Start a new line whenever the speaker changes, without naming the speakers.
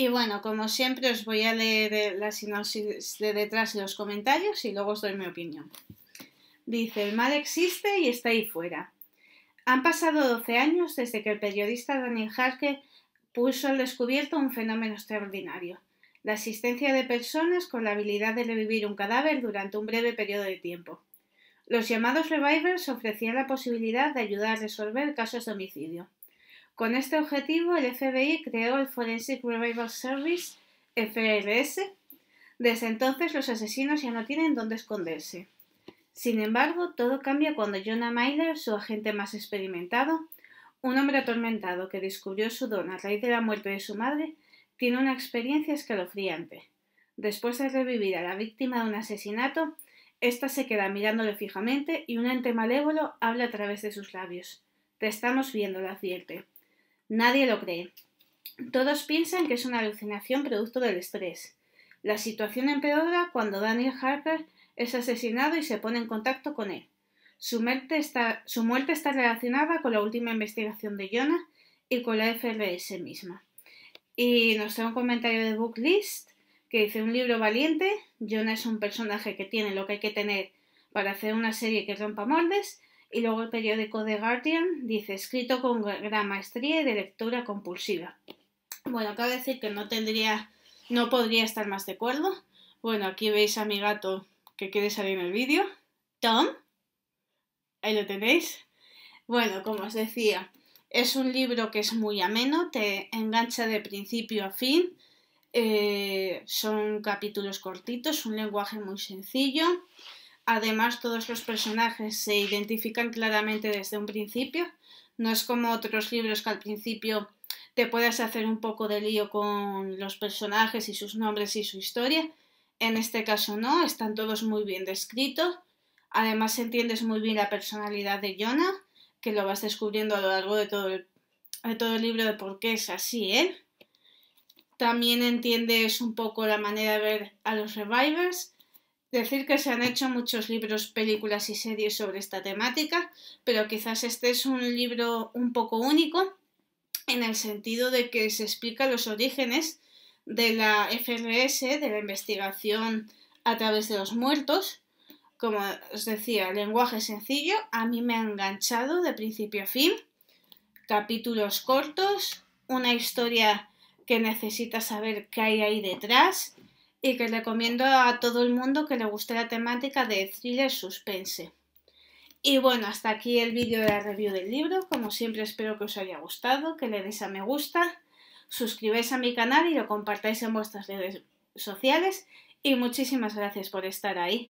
Y bueno, como siempre os voy a leer eh, la sinopsis de detrás de los comentarios y luego os doy mi opinión. Dice, el mal existe y está ahí fuera. Han pasado 12 años desde que el periodista Daniel Harke puso al descubierto un fenómeno extraordinario, la existencia de personas con la habilidad de revivir un cadáver durante un breve periodo de tiempo. Los llamados revivers ofrecían la posibilidad de ayudar a resolver casos de homicidio. Con este objetivo, el FBI creó el Forensic Revival Service, FRS. Desde entonces, los asesinos ya no tienen dónde esconderse. Sin embargo, todo cambia cuando Jonah Myler, su agente más experimentado, un hombre atormentado que descubrió su don a raíz de la muerte de su madre, tiene una experiencia escalofriante. Después de revivir a la víctima de un asesinato, ésta se queda mirándole fijamente y un ente malévolo habla a través de sus labios. Te estamos viendo, la advierte. Nadie lo cree. Todos piensan que es una alucinación producto del estrés. La situación empeora cuando Daniel Harper es asesinado y se pone en contacto con él. Su muerte está, su muerte está relacionada con la última investigación de Jonah y con la FRS misma. Y nos trae un comentario de Booklist que dice un libro valiente, Jonah es un personaje que tiene lo que hay que tener para hacer una serie que rompa moldes y luego el periódico The Guardian dice, escrito con gran maestría y de lectura compulsiva. Bueno, acabo de decir que no tendría, no podría estar más de acuerdo. Bueno, aquí veis a mi gato que quiere salir en el vídeo. Tom. Ahí lo tenéis. Bueno, como os decía, es un libro que es muy ameno, te engancha de principio a fin. Eh, son capítulos cortitos, un lenguaje muy sencillo. Además, todos los personajes se identifican claramente desde un principio. No es como otros libros que al principio te puedes hacer un poco de lío con los personajes y sus nombres y su historia. En este caso no, están todos muy bien descritos. Además entiendes muy bien la personalidad de Jonah, que lo vas descubriendo a lo largo de todo el, todo el libro de por qué es así ¿eh? También entiendes un poco la manera de ver a los revivers Decir que se han hecho muchos libros, películas y series sobre esta temática, pero quizás este es un libro un poco único en el sentido de que se explica los orígenes de la FRS, de la investigación a través de los muertos. Como os decía, lenguaje sencillo, a mí me ha enganchado de principio a fin, capítulos cortos, una historia que necesita saber qué hay ahí detrás y que recomiendo a todo el mundo que le guste la temática de thriller suspense. Y bueno, hasta aquí el vídeo de la review del libro. Como siempre espero que os haya gustado, que le deis a me gusta, suscribáis a mi canal y lo compartáis en vuestras redes sociales. Y muchísimas gracias por estar ahí.